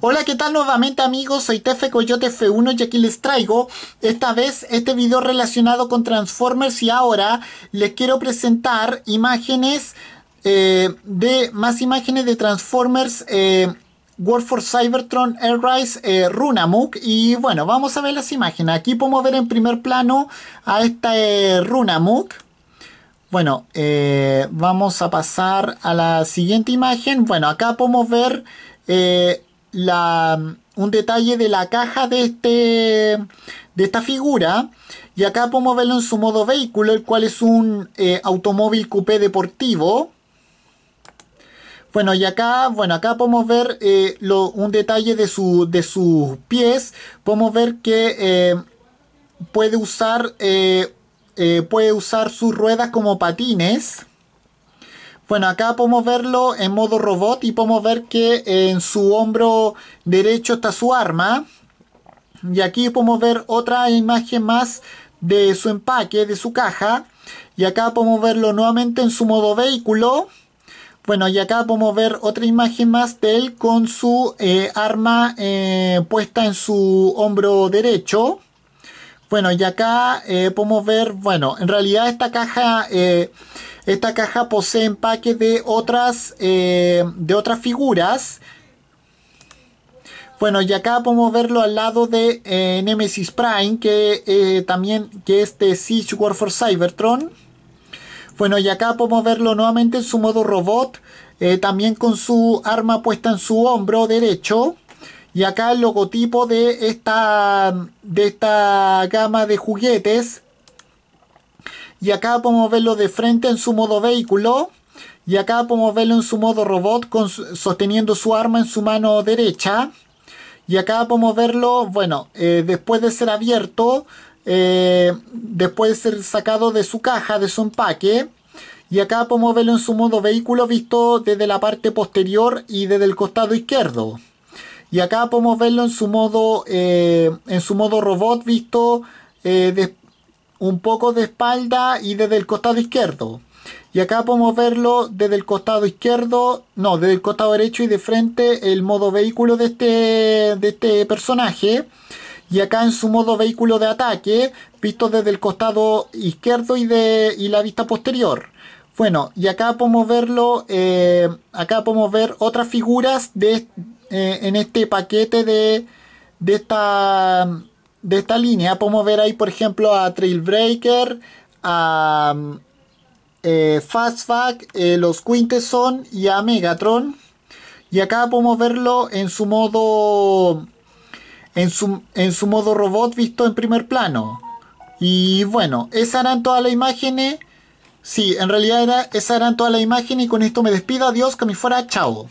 Hola, ¿qué tal nuevamente amigos? Soy Tefe Coyote F1 y aquí les traigo esta vez este video relacionado con Transformers y ahora les quiero presentar imágenes eh, de más imágenes de Transformers eh, for Cybertron, Airrise, eh, Runamuk y bueno, vamos a ver las imágenes. Aquí podemos ver en primer plano a esta eh, Runamuk. Bueno, eh, vamos a pasar a la siguiente imagen. Bueno, acá podemos ver eh, un detalle de la caja de, este, de esta figura. Y acá podemos verlo en su modo vehículo, el cual es un eh, automóvil coupé deportivo. Bueno, y acá, bueno, acá podemos ver eh, un detalle de, su, sus pies. Podemos ver que eh, puede, usar, puede usar sus ruedas como patines. Bueno, acá podemos verlo en modo robot y podemos ver que en su hombro derecho está su arma. Y aquí podemos ver otra imagen más de su empaque, de su caja. Y acá podemos verlo nuevamente en su modo vehículo. Bueno, y acá podemos ver otra imagen más de él con su eh, arma eh, puesta en su hombro derecho. Bueno, y acá eh, podemos ver, bueno, en realidad esta caja esta caja posee empaque de otras, eh, de otras figuras. Bueno, y acá podemos verlo al lado de eh, Nemesis Prime, que eh, también que es de Siege War for Cybertron. Bueno, y acá podemos verlo nuevamente en su modo robot, también con su arma puesta en su hombro derecho. Y acá el logotipo de esta, de esta gama de juguetes y acá podemos verlo de frente en su modo vehículo y acá podemos verlo en su modo robot sosteniendo su arma en su mano derecha y acá podemos verlo, bueno, eh, después de ser abierto, eh, después de ser sacado de su caja, de su empaque. Y acá podemos verlo en su modo vehículo visto desde la parte posterior y desde el costado izquierdo. Y acá podemos verlo en su modo, eh, en su modo robot visto un poco de espalda y desde el costado izquierdo. Y acá podemos verlo desde el costado izquierdo, no, desde el costado derecho y de frente el modo vehículo de este, de este personaje. Y acá en su modo vehículo de ataque, visto desde el costado izquierdo y, de, la vista posterior. Bueno, y acá podemos verlo, eh, acá podemos ver otras figuras de, eh, en este paquete de, de esta de esta línea podemos ver ahí, por ejemplo, a Trailbreaker, a mm, eh, Fastback, eh, los Quintesson y a Megatron. Y acá podemos verlo en su modo en su, en su modo robot visto en primer plano. Y bueno, esas eran todas las imágenes. Sí, en realidad esas eran todas las imágenes y con esto me despido. Adiós, que me fuera, chao.